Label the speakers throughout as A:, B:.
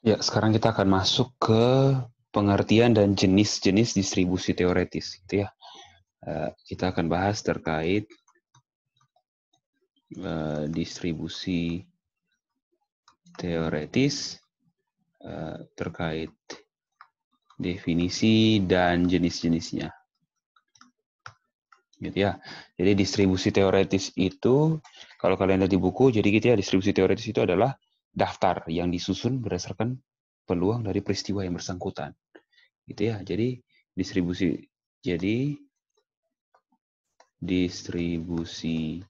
A: Ya, sekarang kita akan masuk ke pengertian dan jenis-jenis distribusi teoretis, gitu ya. Eh, kita akan bahas terkait eh, distribusi teoretis eh, terkait definisi dan jenis-jenisnya. Gitu ya. Jadi distribusi teoretis itu kalau kalian lihat di buku, jadi gitu ya, distribusi teoretis itu adalah daftar yang disusun berdasarkan peluang dari peristiwa yang bersangkutan. Gitu ya. Jadi distribusi jadi distribusi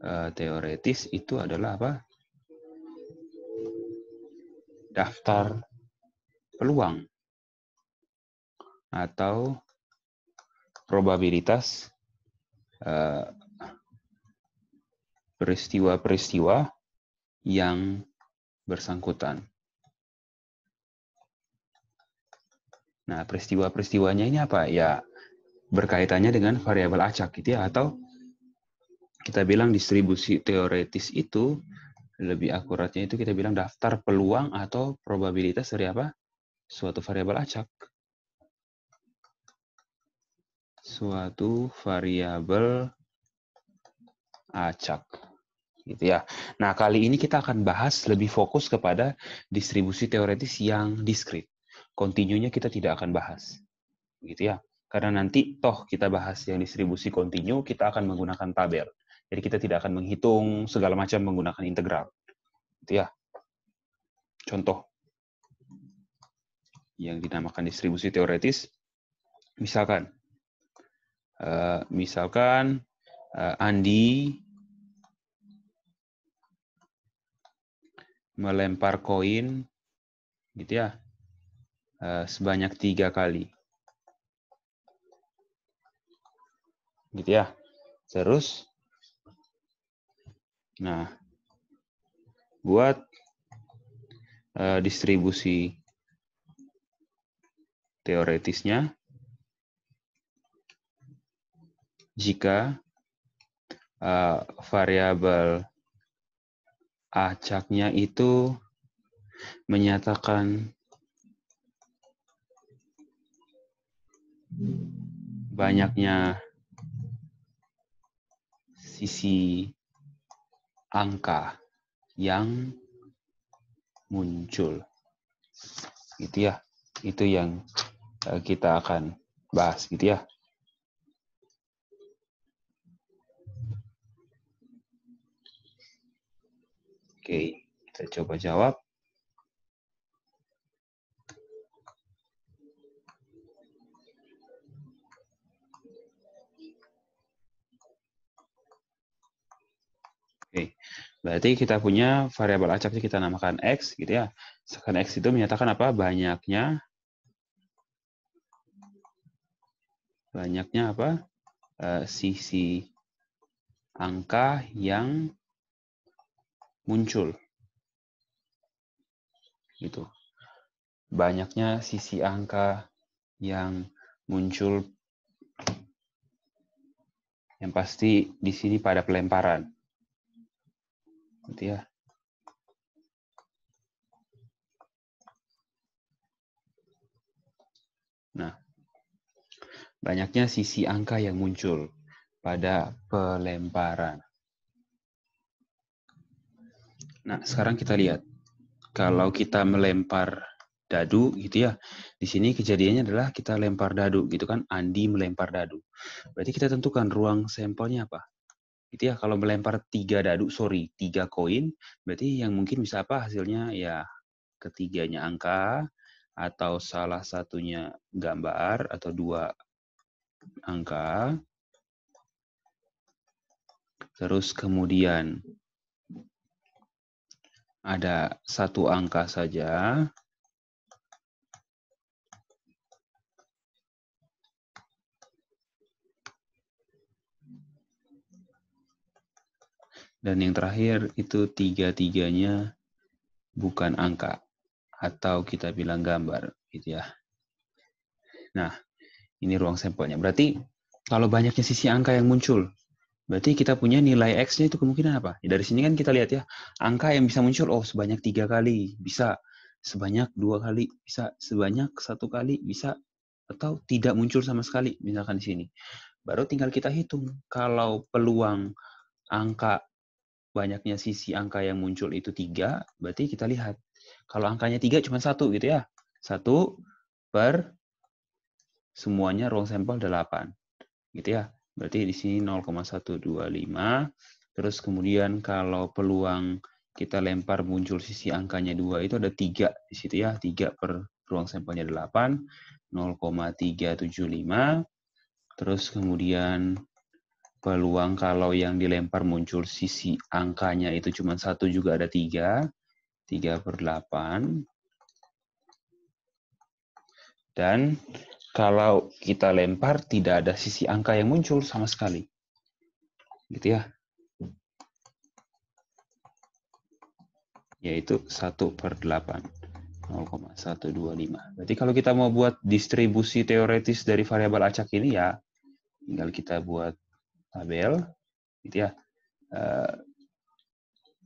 A: uh, teoretis itu adalah apa? Daftar peluang atau probabilitas eh, peristiwa-peristiwa uh, peristiwa -peristiwa yang bersangkutan. Nah, peristiwa-peristiwanya ini apa? Ya, berkaitannya dengan variabel acak gitu ya atau kita bilang distribusi teoretis itu lebih akuratnya itu kita bilang daftar peluang atau probabilitas dari apa? suatu variabel acak. Suatu variabel acak gitu ya. Nah, kali ini kita akan bahas lebih fokus kepada distribusi teoretis yang diskrit. Kontinunya kita tidak akan bahas. Gitu ya. Karena nanti toh kita bahas yang distribusi kontinu, kita akan menggunakan tabel. Jadi kita tidak akan menghitung segala macam menggunakan integral. Gitu ya. Contoh yang dinamakan distribusi teoretis misalkan eh, misalkan eh, Andi melempar koin gitu ya eh, sebanyak tiga kali gitu ya terus nah buat eh, distribusi teoretisnya jika uh, variabel Acaknya itu menyatakan banyaknya sisi angka yang muncul. Gitu ya. Itu yang eh, kita akan bahas gitu ya. Oke, kita coba jawab. Oke, berarti kita punya variabel acaknya kita namakan X gitu ya. Sekarang X itu menyatakan apa? Banyaknya banyaknya apa? Eh, sisi angka yang muncul. Gitu. Banyaknya sisi angka yang muncul yang pasti di sini pada pelemparan. Gitu ya. Nah, banyaknya sisi angka yang muncul pada pelemparan. Nah, sekarang kita lihat. Kalau kita melempar dadu gitu ya. Di sini kejadiannya adalah kita lempar dadu gitu kan. Andi melempar dadu. Berarti kita tentukan ruang sampelnya apa. Gitu ya, kalau melempar tiga dadu, sorry, tiga koin, berarti yang mungkin bisa apa hasilnya? Ya, ketiganya angka, atau salah satunya gambar, atau dua angka. Terus kemudian ada satu angka saja. Dan yang terakhir itu tiga-tiganya bukan angka atau kita bilang gambar gitu ya. Nah, ini ruang sampelnya. Berarti kalau banyaknya sisi angka yang muncul, Berarti kita punya nilai X-nya itu kemungkinan apa? Ya, dari sini kan kita lihat ya, angka yang bisa muncul, oh sebanyak tiga kali, bisa. Sebanyak dua kali, bisa. Sebanyak satu kali, bisa. Atau tidak muncul sama sekali, misalkan di sini. Baru tinggal kita hitung. Kalau peluang angka, banyaknya sisi angka yang muncul itu tiga, berarti kita lihat. Kalau angkanya tiga cuma satu gitu ya. Satu per semuanya ruang sampel delapan. Gitu ya. Berarti di sini 0,125. Terus kemudian kalau peluang kita lempar muncul sisi angkanya 2 itu ada 3 di situ ya. 3 per ruang sampelnya 8, 0,375. Terus kemudian peluang kalau yang dilempar muncul sisi angkanya itu cuma satu juga ada 3. 3 per 8. Dan kalau kita lempar tidak ada sisi angka yang muncul sama sekali. Gitu ya. Yaitu 1 per 8. 0,125. Berarti kalau kita mau buat distribusi teoretis dari variabel acak ini ya, tinggal kita buat tabel, gitu ya. Eh,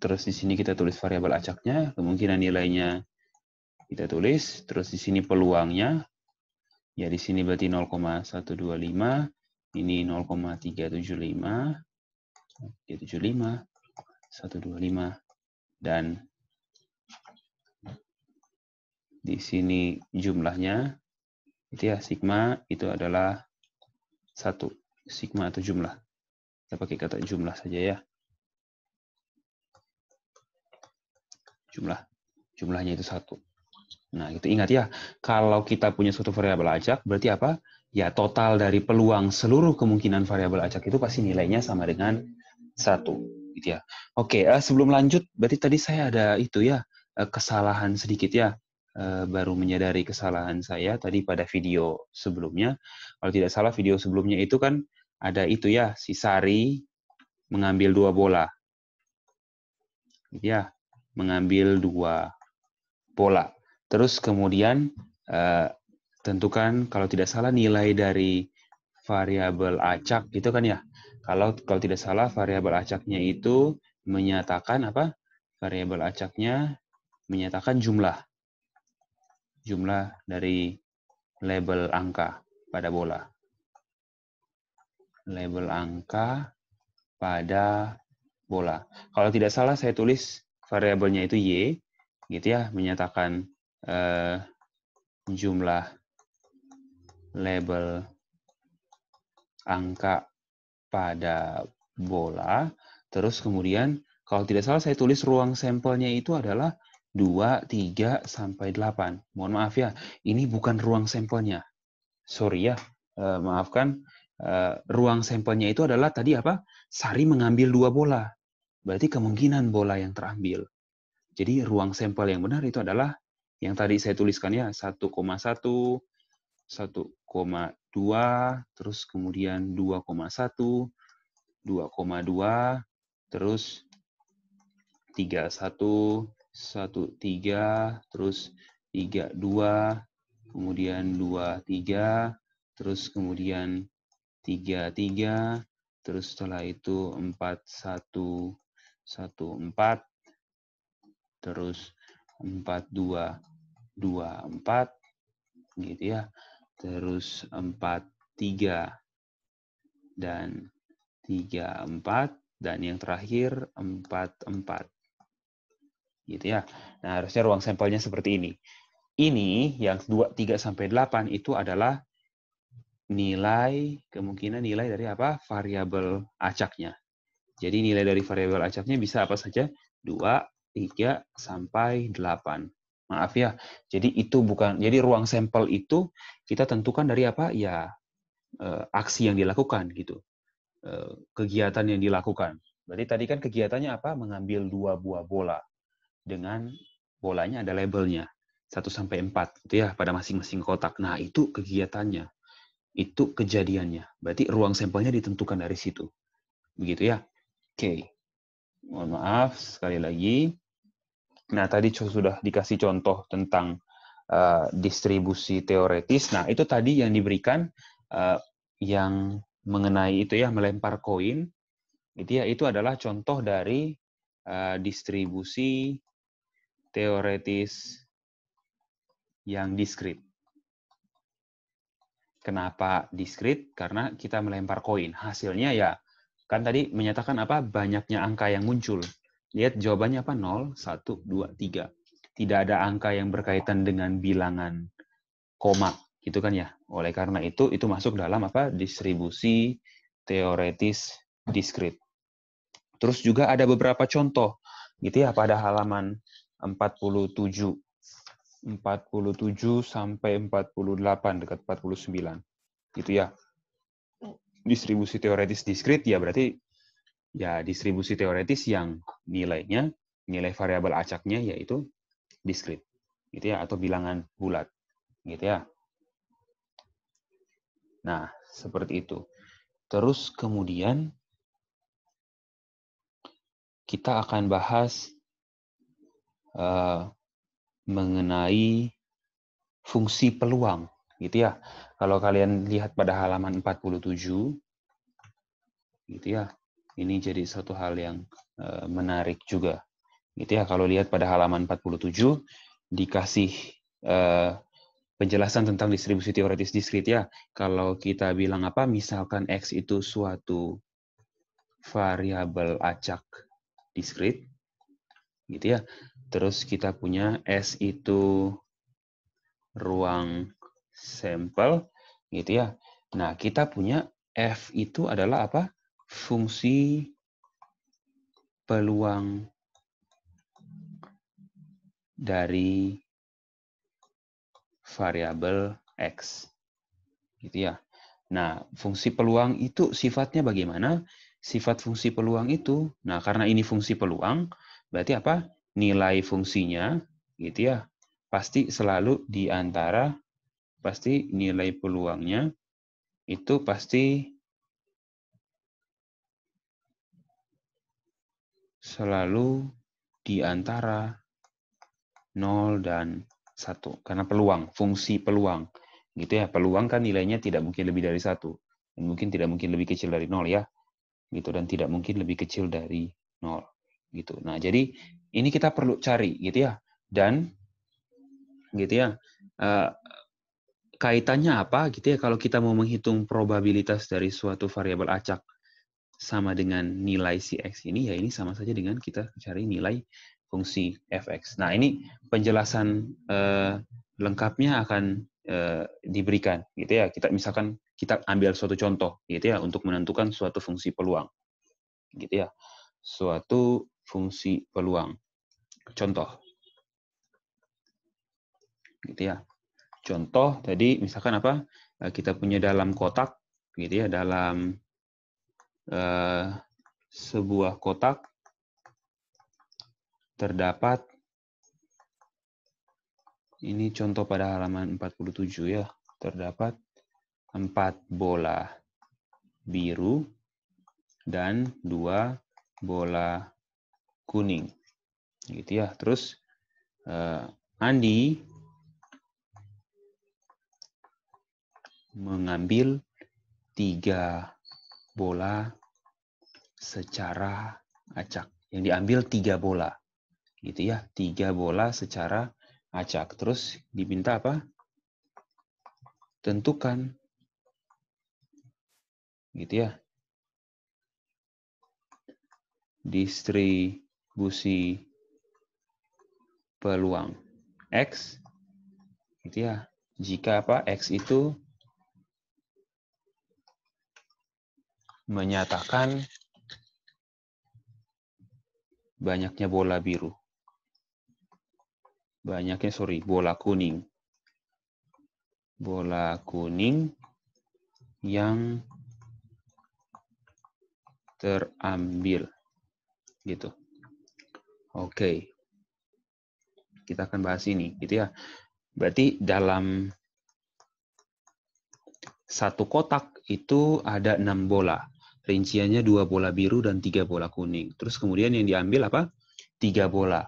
A: terus di sini kita tulis variabel acaknya, kemungkinan nilainya kita tulis, terus di sini peluangnya, Ya, di sini berarti 0,125, ini 0,375, 375, 125, dan di sini jumlahnya, itu ya, sigma itu adalah 1, sigma atau jumlah. Kita pakai kata jumlah saja ya. Jumlah, jumlahnya itu 1. Nah, itu ingat ya, kalau kita punya suatu variabel acak, berarti apa? Ya, total dari peluang seluruh kemungkinan variabel acak itu pasti nilainya sama dengan satu, gitu ya. Oke, eh, sebelum lanjut, berarti tadi saya ada itu ya, eh, kesalahan sedikit ya. Eh, baru menyadari kesalahan saya tadi pada video sebelumnya. Kalau tidak salah, video sebelumnya itu kan ada itu ya, si Sari mengambil dua bola. Gitu ya, mengambil dua bola Terus kemudian uh, tentukan kalau tidak salah nilai dari variabel acak gitu kan ya. Kalau kalau tidak salah variabel acaknya itu menyatakan apa? Variabel acaknya menyatakan jumlah. Jumlah dari label angka pada bola. Label angka pada bola. Kalau tidak salah saya tulis variabelnya itu y gitu ya, menyatakan eh, jumlah label angka pada bola. Terus kemudian kalau tidak salah saya tulis ruang sampelnya itu adalah 2, 3, sampai 8. Mohon maaf ya, ini bukan ruang sampelnya. Sorry ya, eh, maafkan. Eh, ruang sampelnya itu adalah tadi apa? Sari mengambil dua bola. Berarti kemungkinan bola yang terambil. Jadi ruang sampel yang benar itu adalah yang tadi saya tuliskan ya 1,1, 1,2, terus kemudian 2,1, 2,2, terus 31, 13, terus 32, kemudian 23, terus kemudian 33, terus setelah itu 41, 14, terus 42, dua empat, gitu ya. Terus empat tiga dan tiga empat dan yang terakhir empat empat, Gitu ya. Nah, harusnya ruang sampelnya seperti ini. Ini yang dua tiga sampai delapan itu adalah nilai, kemungkinan nilai dari apa? Variabel acaknya. Jadi nilai dari variabel acaknya bisa apa saja? dua tiga sampai delapan. Maaf ya. Jadi itu bukan jadi ruang sampel itu kita tentukan dari apa? Ya eh, aksi yang dilakukan gitu. Eh, kegiatan yang dilakukan. Berarti tadi kan kegiatannya apa? Mengambil dua buah bola dengan bolanya ada labelnya 1 sampai empat, gitu ya pada masing-masing kotak. Nah, itu kegiatannya. Itu kejadiannya. Berarti ruang sampelnya ditentukan dari situ. Begitu ya. Oke. Okay. Mohon maaf sekali lagi. Nah, tadi sudah dikasih contoh tentang uh, distribusi teoretis. Nah, itu tadi yang diberikan uh, yang mengenai itu ya melempar koin. Itu ya itu adalah contoh dari uh, distribusi teoretis yang diskrit. Kenapa diskrit? Karena kita melempar koin. Hasilnya ya kan tadi menyatakan apa banyaknya angka yang muncul. Lihat jawabannya apa? 0, 1, 2, 3. Tidak ada angka yang berkaitan dengan bilangan koma, gitu kan ya. Oleh karena itu, itu masuk dalam apa? Distribusi teoretis diskrit. Terus juga ada beberapa contoh, gitu ya, pada halaman 47. 47 sampai 48, dekat 49. Gitu ya. Hmm. Distribusi teoretis diskrit, ya berarti ya distribusi teoretis yang nilainya nilai variabel acaknya yaitu diskrit gitu ya atau bilangan bulat gitu ya nah seperti itu terus kemudian kita akan bahas uh, mengenai fungsi peluang gitu ya kalau kalian lihat pada halaman 47 gitu ya ini jadi satu hal yang eh, menarik juga. Gitu ya, kalau lihat pada halaman 47 dikasih eh, penjelasan tentang distribusi teoretis diskrit ya. Kalau kita bilang apa misalkan X itu suatu variabel acak diskrit gitu ya. Terus kita punya S itu ruang sampel gitu ya. Nah, kita punya F itu adalah apa? fungsi peluang dari variabel x. Gitu ya. Nah, fungsi peluang itu sifatnya bagaimana? Sifat fungsi peluang itu, nah karena ini fungsi peluang, berarti apa? Nilai fungsinya, gitu ya, pasti selalu di antara, pasti nilai peluangnya, itu pasti selalu di antara 0 dan 1. Karena peluang, fungsi peluang. Gitu ya, peluang kan nilainya tidak mungkin lebih dari 1. Dan mungkin tidak mungkin lebih kecil dari 0 ya. Gitu, dan tidak mungkin lebih kecil dari 0. Gitu. Nah, jadi ini kita perlu cari gitu ya. Dan gitu ya. Uh, kaitannya apa gitu ya kalau kita mau menghitung probabilitas dari suatu variabel acak sama dengan nilai cx ini, ya ini sama saja dengan kita cari nilai fungsi fx. Nah, ini penjelasan eh, lengkapnya akan eh, diberikan, gitu ya. Kita misalkan kita ambil suatu contoh, gitu ya, untuk menentukan suatu fungsi peluang, gitu ya. Suatu fungsi peluang. Contoh, gitu ya. Contoh tadi misalkan apa? Eh, kita punya dalam kotak, gitu ya, dalam Eh, sebuah kotak terdapat ini contoh pada halaman 47 ya, terdapat empat bola biru dan dua bola kuning. Gitu ya. Terus uh, Andi mengambil tiga bola secara acak. Yang diambil tiga bola. Gitu ya, tiga bola secara acak. Terus diminta apa? Tentukan. Gitu ya. Distribusi peluang X. Gitu ya. Jika apa X itu menyatakan banyaknya bola biru. Banyaknya, sorry, bola kuning. Bola kuning yang terambil. Gitu. Oke. Kita akan bahas ini, gitu ya. Berarti dalam satu kotak itu ada enam bola rinciannya dua bola biru dan tiga bola kuning. Terus kemudian yang diambil apa? Tiga bola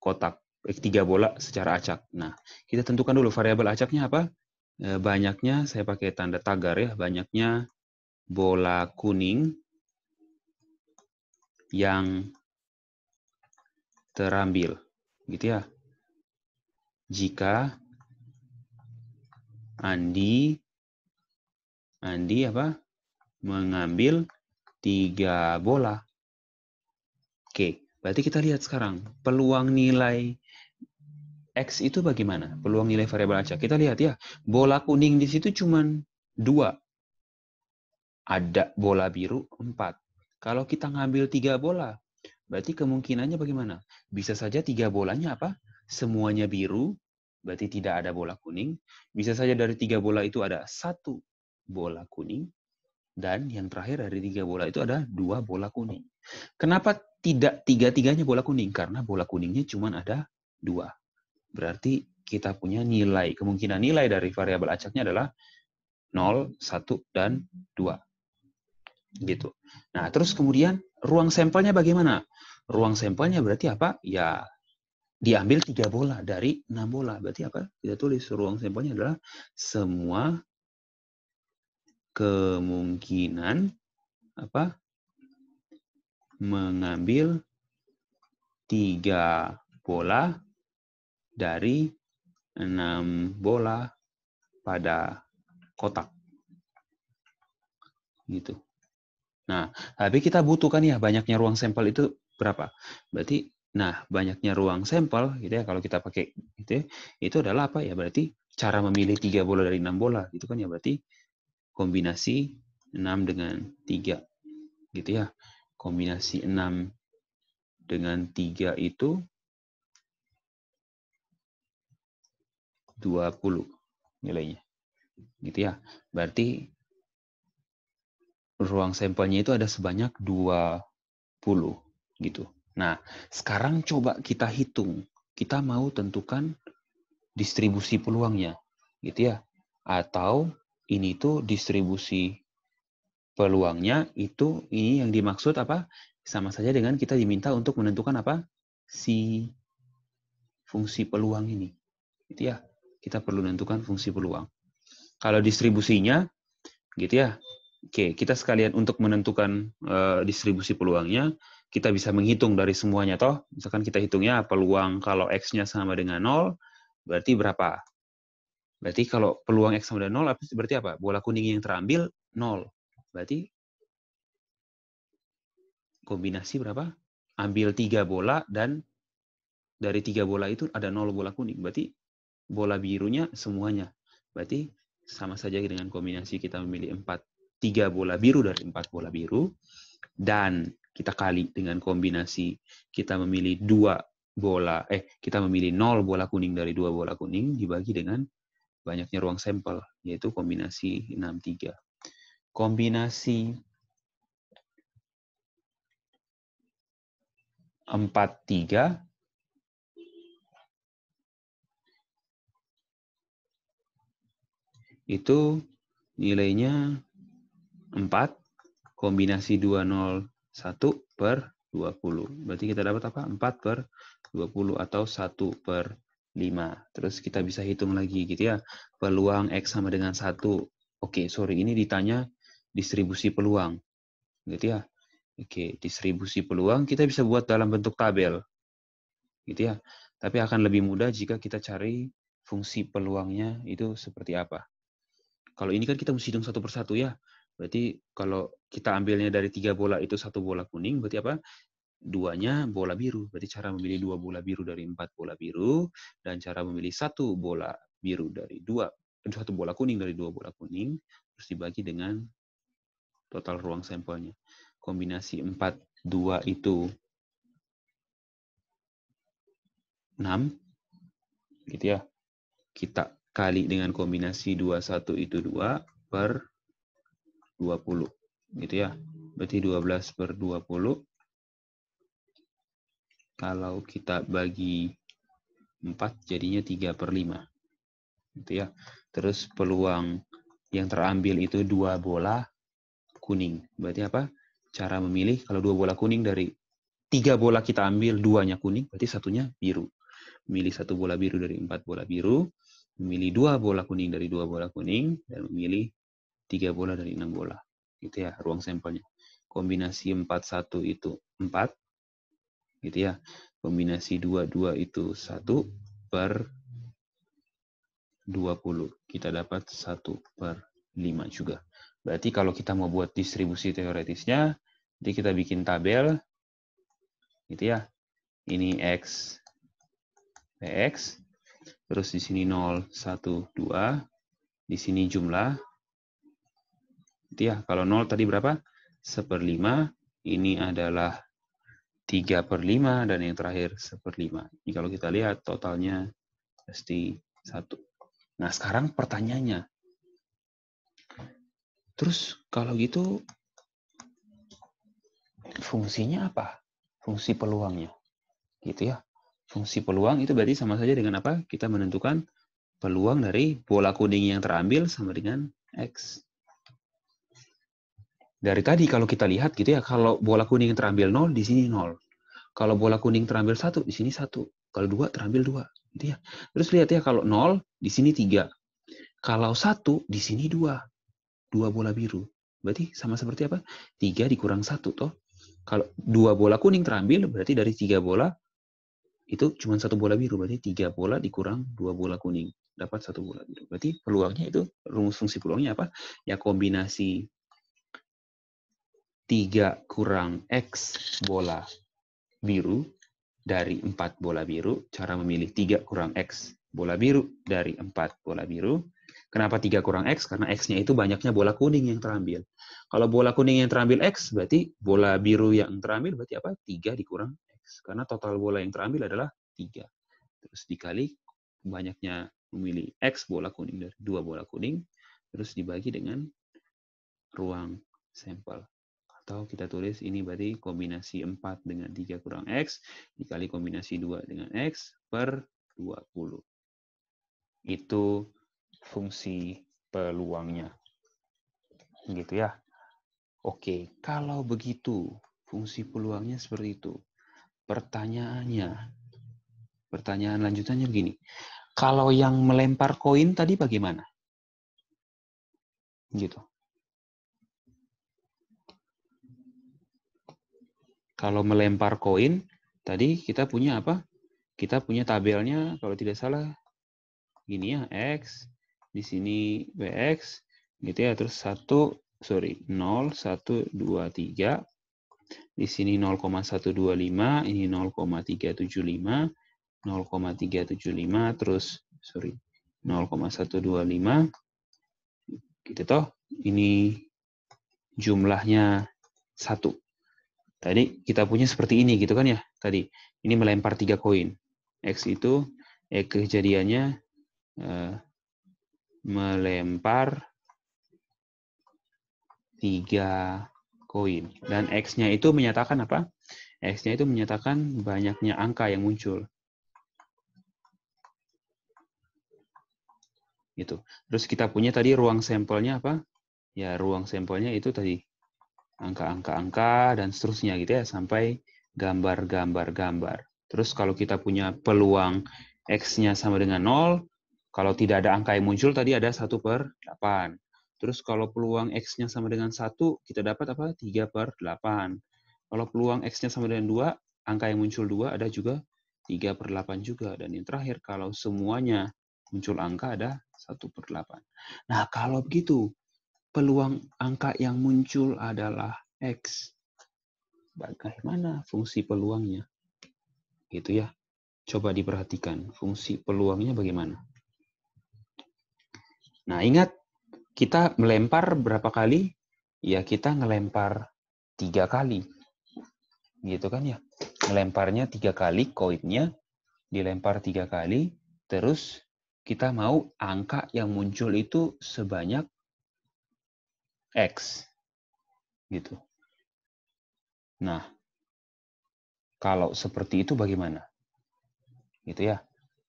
A: kotak, eh, tiga bola secara acak. Nah, kita tentukan dulu variabel acaknya apa? E, banyaknya saya pakai tanda tagar ya, banyaknya bola kuning yang terambil, gitu ya. Jika Andi Andi apa? mengambil tiga bola. Oke, berarti kita lihat sekarang peluang nilai X itu bagaimana? Peluang nilai variabel acak. Kita lihat ya, bola kuning di situ cuma dua. Ada bola biru empat. Kalau kita ngambil tiga bola, berarti kemungkinannya bagaimana? Bisa saja tiga bolanya apa? Semuanya biru, berarti tidak ada bola kuning. Bisa saja dari tiga bola itu ada satu bola kuning. Dan yang terakhir dari tiga bola itu ada dua bola kuning. Kenapa tidak tiga-tiganya bola kuning? Karena bola kuningnya cuma ada dua. Berarti kita punya nilai. Kemungkinan nilai dari variabel acaknya adalah 0, 1, dan 2. Gitu. Nah, terus kemudian ruang sampelnya bagaimana? Ruang sampelnya berarti apa? Ya, diambil tiga bola dari enam bola. Berarti apa? Kita tulis ruang sampelnya adalah semua kemungkinan apa mengambil tiga bola dari enam bola pada kotak gitu. Nah, tapi kita butuhkan ya banyaknya ruang sampel itu berapa? Berarti nah, banyaknya ruang sampel gitu ya kalau kita pakai gitu ya, itu adalah apa ya? Berarti cara memilih tiga bola dari enam bola itu kan ya berarti kombinasi 6 dengan 3. Gitu ya. Kombinasi 6 dengan 3 itu 20 nilainya. Gitu ya. Berarti ruang sampelnya itu ada sebanyak 20 gitu. Nah, sekarang coba kita hitung. Kita mau tentukan distribusi peluangnya, gitu ya. Atau ini tuh distribusi peluangnya itu ini yang dimaksud apa? Sama saja dengan kita diminta untuk menentukan apa? si fungsi peluang ini. Gitu ya. Kita perlu menentukan fungsi peluang. Kalau distribusinya gitu ya. Oke, kita sekalian untuk menentukan uh, distribusi peluangnya, kita bisa menghitung dari semuanya toh. Misalkan kita hitungnya peluang kalau x-nya sama dengan nol berarti berapa? Berarti kalau peluang X sama dengan 0, berarti apa? Bola kuning yang terambil 0. Berarti kombinasi berapa? Ambil 3 bola dan dari 3 bola itu ada 0 bola kuning. Berarti bola birunya semuanya. Berarti sama saja dengan kombinasi kita memilih 4 3 bola biru dari 4 bola biru dan kita kali dengan kombinasi kita memilih 2 bola eh kita memilih 0 bola kuning dari 2 bola kuning dibagi dengan banyaknya ruang sampel, yaitu kombinasi 63. Kombinasi 43 itu nilainya 4 kombinasi 201 per 20. Berarti kita dapat apa? 4 per 20 atau 1 per 20. 5. Terus kita bisa hitung lagi gitu ya. Peluang X sama dengan 1. Oke, sorry ini ditanya distribusi peluang. Gitu ya. Oke, distribusi peluang kita bisa buat dalam bentuk tabel. Gitu ya. Tapi akan lebih mudah jika kita cari fungsi peluangnya itu seperti apa. Kalau ini kan kita mesti hitung satu persatu ya. Berarti kalau kita ambilnya dari tiga bola itu satu bola kuning, berarti apa? duanya bola biru. Berarti cara memilih dua bola biru dari empat bola biru dan cara memilih satu bola biru dari dua satu bola kuning dari dua bola kuning terus dibagi dengan total ruang sampelnya. Kombinasi empat dua itu enam gitu ya. Kita kali dengan kombinasi dua satu itu dua per dua puluh gitu ya. Berarti dua belas per dua puluh kalau kita bagi 4 jadinya 3 per 5. Gitu ya. Terus peluang yang terambil itu dua bola kuning. Berarti apa? Cara memilih kalau dua bola kuning dari tiga bola kita ambil duanya kuning, berarti satunya biru. Memilih satu bola biru dari empat bola biru, memilih dua bola kuning dari dua bola kuning, dan memilih tiga bola dari enam bola. Itu ya ruang sampelnya. Kombinasi empat satu itu empat gitu ya. Kombinasi 2, 2 itu 1 per 20. Kita dapat 1 per 5 juga. Berarti kalau kita mau buat distribusi teoretisnya, jadi kita bikin tabel, gitu ya. Ini X, PX, terus di sini 0, 1, 2, di sini jumlah, gitu ya. Kalau 0 tadi berapa? 1 5, ini adalah 3 per 5, dan yang terakhir 1 per 5. Jadi kalau kita lihat totalnya pasti 1. Nah sekarang pertanyaannya, terus kalau gitu fungsinya apa? Fungsi peluangnya. Gitu ya. Fungsi peluang itu berarti sama saja dengan apa? Kita menentukan peluang dari bola kuning yang terambil sama dengan X dari tadi kalau kita lihat gitu ya, kalau bola kuning terambil 0, di sini 0. Kalau bola kuning terambil satu di sini satu, Kalau dua terambil dua, dia gitu ya. Terus lihat ya, kalau 0, di sini tiga, Kalau satu di sini dua, dua bola biru. Berarti sama seperti apa? Tiga dikurang satu toh. Kalau dua bola kuning terambil, berarti dari tiga bola, itu cuma satu bola biru. Berarti tiga bola dikurang dua bola kuning. Dapat satu bola biru. Berarti peluangnya itu, rumus fungsi peluangnya apa? Ya kombinasi 3 kurang X bola biru dari 4 bola biru. Cara memilih 3 kurang X bola biru dari 4 bola biru. Kenapa 3 kurang X? Karena X-nya itu banyaknya bola kuning yang terambil. Kalau bola kuning yang terambil X, berarti bola biru yang terambil berarti apa? 3 dikurang X. Karena total bola yang terambil adalah 3. Terus dikali banyaknya memilih X bola kuning dari 2 bola kuning. Terus dibagi dengan ruang sampel. Atau kita tulis ini berarti kombinasi 4 dengan 3 kurang X dikali kombinasi 2 dengan X per 20. Itu fungsi peluangnya. Gitu ya. Oke, kalau begitu fungsi peluangnya seperti itu. Pertanyaannya, pertanyaan lanjutannya begini. Kalau yang melempar koin tadi bagaimana? Gitu. Kalau melempar koin, tadi kita punya apa? Kita punya tabelnya, kalau tidak salah, gini ya, X, di sini BX, gitu ya, terus 1, sorry, 0, 1, 2, 3, di sini 0,125, ini 0,375, 0,375, terus, sorry, 0,125, gitu toh, ini jumlahnya satu. Tadi kita punya seperti ini gitu kan ya. Tadi ini melempar tiga koin. X itu eh, kejadiannya melempar tiga koin. Dan X-nya itu menyatakan apa? X-nya itu menyatakan banyaknya angka yang muncul. Gitu. Terus kita punya tadi ruang sampelnya apa? Ya, ruang sampelnya itu tadi angka-angka-angka dan seterusnya gitu ya sampai gambar-gambar-gambar. Terus kalau kita punya peluang X-nya sama dengan nol, kalau tidak ada angka yang muncul tadi ada satu per delapan. Terus kalau peluang X-nya sama dengan satu, kita dapat apa? Tiga per delapan. Kalau peluang X-nya sama dengan dua, angka yang muncul dua ada juga tiga per delapan juga. Dan yang terakhir, kalau semuanya muncul angka ada satu per delapan. Nah, kalau begitu, peluang angka yang muncul adalah X. Bagaimana fungsi peluangnya? Gitu ya. Coba diperhatikan fungsi peluangnya bagaimana. Nah, ingat kita melempar berapa kali? Ya, kita ngelempar tiga kali. Gitu kan ya. melemparnya tiga kali, koinnya dilempar tiga kali, terus kita mau angka yang muncul itu sebanyak X. Gitu. Nah, kalau seperti itu bagaimana? Gitu ya.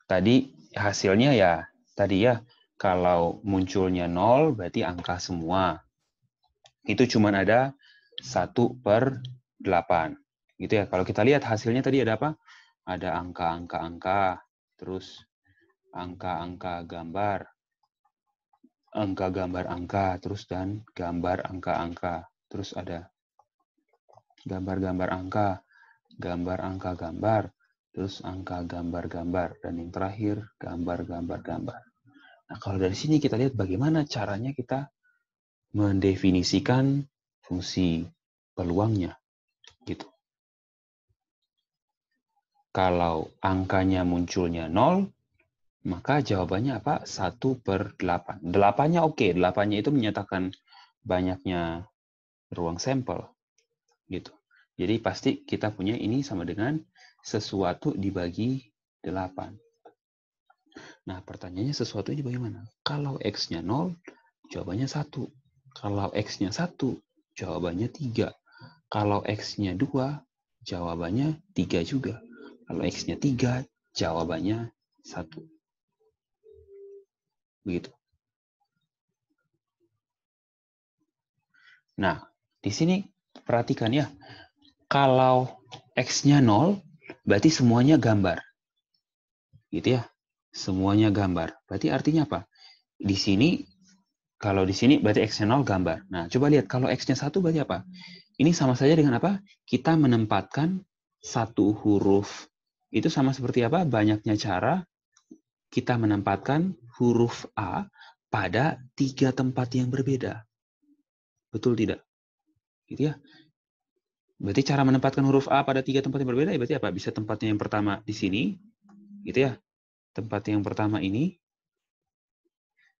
A: Tadi hasilnya ya, tadi ya, kalau munculnya 0 berarti angka semua. Itu cuma ada 1 per 8. Gitu ya. Kalau kita lihat hasilnya tadi ada apa? Ada angka-angka-angka, terus angka-angka gambar, angka gambar angka terus dan gambar angka-angka terus ada gambar-gambar angka gambar angka gambar terus angka gambar gambar dan yang terakhir gambar gambar gambar nah kalau dari sini kita lihat bagaimana caranya kita mendefinisikan fungsi peluangnya gitu kalau angkanya munculnya nol maka jawabannya apa? 1 per 8. Delapannya oke. Okay. Delapannya itu menyatakan banyaknya ruang sampel. gitu. Jadi pasti kita punya ini sama dengan sesuatu dibagi 8. Nah, pertanyaannya sesuatu ini bagaimana? Kalau X-nya 0, jawabannya 1. Kalau X-nya 1, jawabannya 3. Kalau X-nya 2, jawabannya 3 juga. Kalau X-nya 3, jawabannya 1 begitu. Nah, di sini perhatikan ya, kalau x-nya nol, berarti semuanya gambar. Gitu ya, semuanya gambar. Berarti artinya apa? Di sini, kalau di sini berarti x-nya nol gambar. Nah, coba lihat, kalau x-nya satu berarti apa? Ini sama saja dengan apa? Kita menempatkan satu huruf. Itu sama seperti apa? Banyaknya cara kita menempatkan huruf A pada tiga tempat yang berbeda. Betul tidak? Gitu ya. Berarti cara menempatkan huruf A pada tiga tempat yang berbeda, ya berarti apa? Bisa tempatnya yang pertama di sini, gitu ya. Tempat yang pertama ini,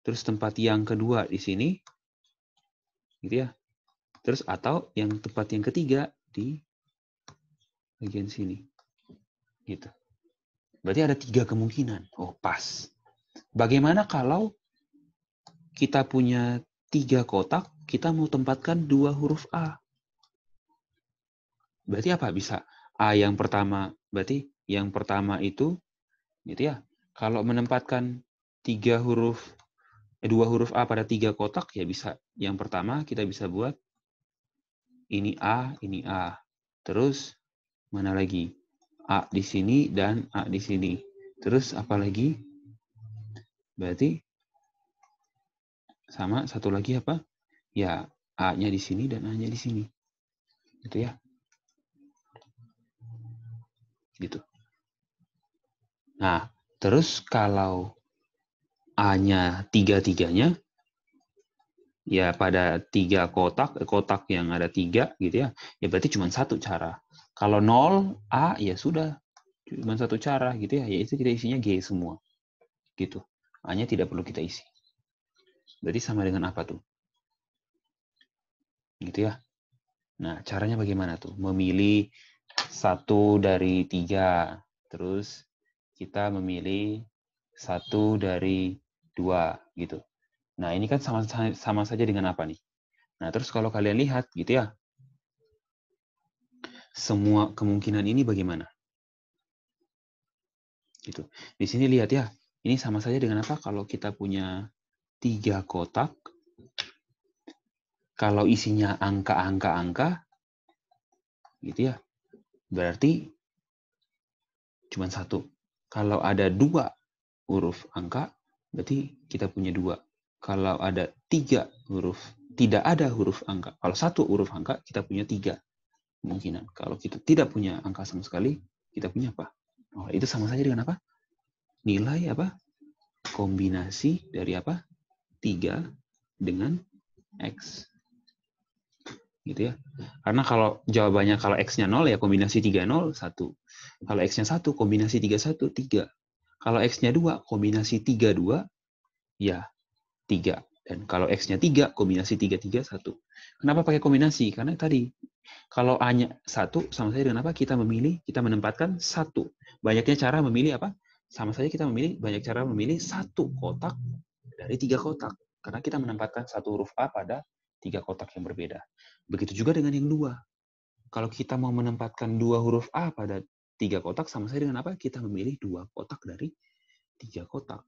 A: terus tempat yang kedua di sini, gitu ya. Terus atau yang tempat yang ketiga di bagian sini, gitu. Berarti ada tiga kemungkinan. Oh, pas. Bagaimana kalau kita punya tiga kotak, kita mau tempatkan dua huruf A? Berarti apa? Bisa A yang pertama, berarti yang pertama itu, gitu ya, kalau menempatkan tiga huruf, eh, dua huruf A pada tiga kotak, ya bisa. Yang pertama kita bisa buat ini A, ini A. Terus, mana lagi? A di sini dan A di sini. Terus apa lagi? Berarti sama satu lagi apa? Ya A-nya di sini dan A-nya di sini. Gitu ya. Gitu. Nah, terus kalau A-nya tiga-tiganya, ya pada tiga kotak, kotak yang ada tiga gitu ya, ya berarti cuma satu cara kalau 0, A, ya sudah. Cuma satu cara gitu ya, yaitu kita isinya G semua. Gitu. A-nya tidak perlu kita isi. Berarti sama dengan apa tuh? Gitu ya. Nah, caranya bagaimana tuh? Memilih satu dari tiga. Terus kita memilih satu dari dua gitu. Nah, ini kan sama, sama saja dengan apa nih? Nah, terus kalau kalian lihat gitu ya, semua kemungkinan ini bagaimana? Gitu. Di sini lihat ya, ini sama saja dengan apa? Kalau kita punya tiga kotak, kalau isinya angka-angka-angka, gitu ya, berarti cuma satu. Kalau ada dua huruf angka, berarti kita punya dua. Kalau ada tiga huruf, tidak ada huruf angka. Kalau satu huruf angka, kita punya tiga kemungkinan. Kalau kita tidak punya angka sama sekali, kita punya apa? Oh, itu sama saja dengan apa? Nilai apa? Kombinasi dari apa? 3 dengan X. Gitu ya. Karena kalau jawabannya kalau X-nya 0 ya kombinasi 3 0 1. Kalau X-nya 1 kombinasi 3 1 3. Kalau X-nya 2 kombinasi 3 2 ya 3. Dan kalau X-nya 3, kombinasi 3, 3, 1. Kenapa pakai kombinasi? Karena tadi, kalau A-nya 1, sama saja dengan apa? Kita memilih, kita menempatkan 1. Banyaknya cara memilih apa? Sama saja kita memilih, banyak cara memilih 1 kotak dari 3 kotak. Karena kita menempatkan satu huruf A pada tiga kotak yang berbeda. Begitu juga dengan yang dua. Kalau kita mau menempatkan dua huruf A pada tiga kotak, sama saja dengan apa? Kita memilih dua kotak dari tiga kotak.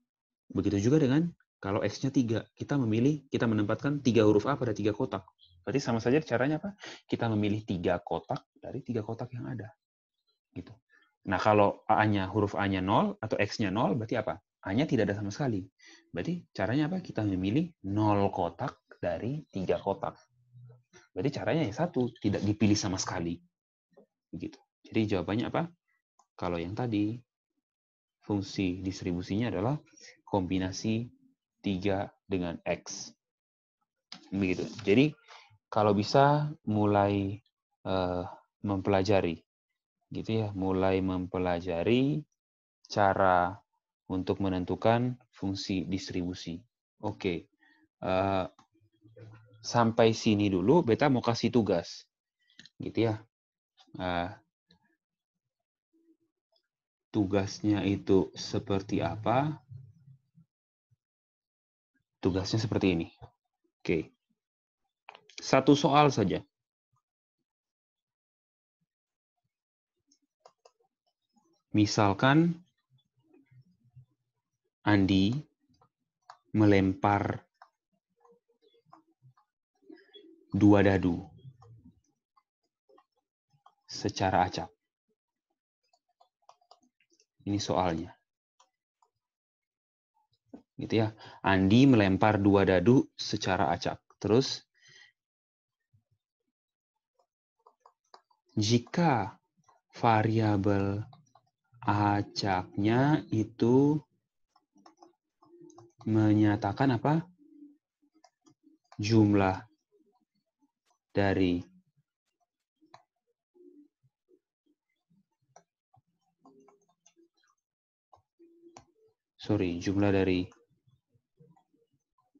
A: Begitu juga dengan kalau X-nya 3, kita memilih, kita menempatkan 3 huruf A pada 3 kotak. Berarti sama saja caranya apa? Kita memilih 3 kotak dari 3 kotak yang ada. Gitu. Nah, kalau A-nya huruf A-nya 0 atau X-nya 0, berarti apa? A-nya tidak ada sama sekali. Berarti caranya apa? Kita memilih 0 kotak dari 3 kotak. Berarti caranya yang satu, tidak dipilih sama sekali. Begitu. Jadi jawabannya apa? Kalau yang tadi, fungsi distribusinya adalah kombinasi 3 dengan X. Begitu. Jadi, kalau bisa mulai uh, mempelajari, gitu ya, mulai mempelajari cara untuk menentukan fungsi distribusi. Oke, okay. uh, eh, sampai sini dulu. Beta mau kasih tugas, gitu ya. Uh, tugasnya itu seperti apa? Tugasnya seperti ini. Oke. Satu soal saja. Misalkan Andi melempar dua dadu secara acak. Ini soalnya gitu ya. Andi melempar dua dadu secara acak. Terus jika variabel acaknya itu menyatakan apa? jumlah dari sorry jumlah dari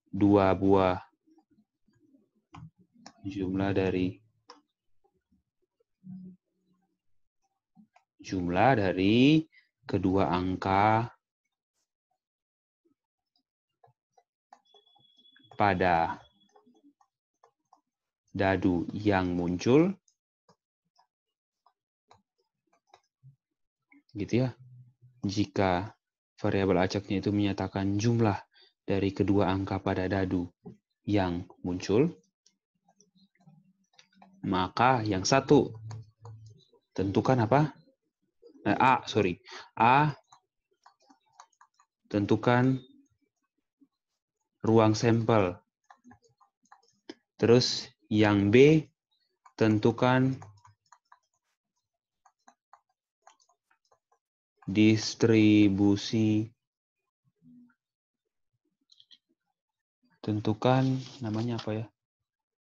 A: dua buah jumlah dari jumlah dari kedua angka pada dadu yang muncul gitu ya jika variabel acaknya itu menyatakan jumlah dari kedua angka pada dadu yang muncul, maka yang satu tentukan apa? Eh, A, sorry. A tentukan ruang sampel. Terus yang B tentukan distribusi tentukan namanya apa ya?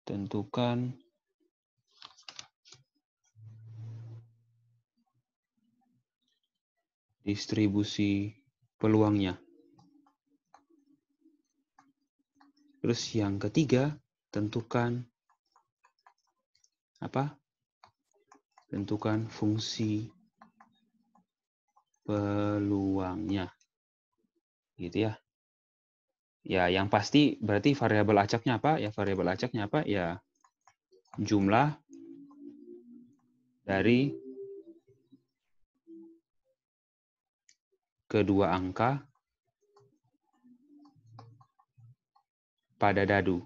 A: Tentukan distribusi peluangnya. Terus yang ketiga, tentukan apa? Tentukan fungsi peluangnya. Gitu ya. Ya, yang pasti berarti variabel acaknya apa? Ya, variabel acaknya apa? Ya, jumlah dari kedua angka pada dadu.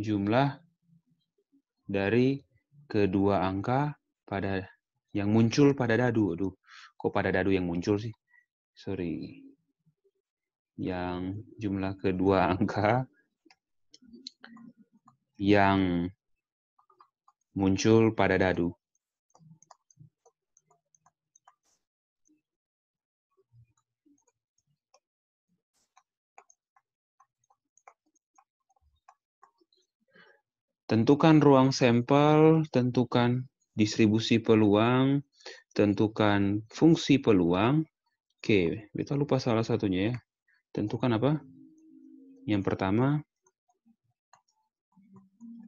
A: Jumlah dari kedua angka pada yang muncul pada dadu. Aduh, Kok pada dadu yang muncul sih? Sorry. Yang jumlah kedua angka yang muncul pada dadu. Tentukan ruang sampel, tentukan distribusi peluang, tentukan fungsi peluang. Oke, kita lupa salah satunya ya. Tentukan apa? Yang pertama,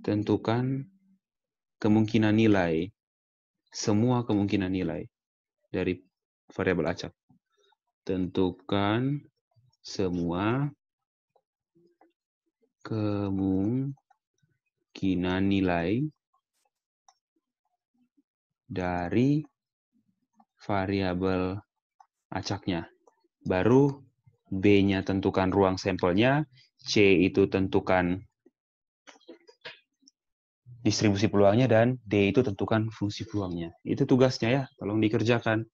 A: tentukan kemungkinan nilai. Semua kemungkinan nilai dari variabel acak. Tentukan semua kemungkinan nilai dari variabel acaknya. Baru B-nya tentukan ruang sampelnya, C itu tentukan distribusi peluangnya, dan D itu tentukan fungsi peluangnya. Itu tugasnya ya, tolong dikerjakan.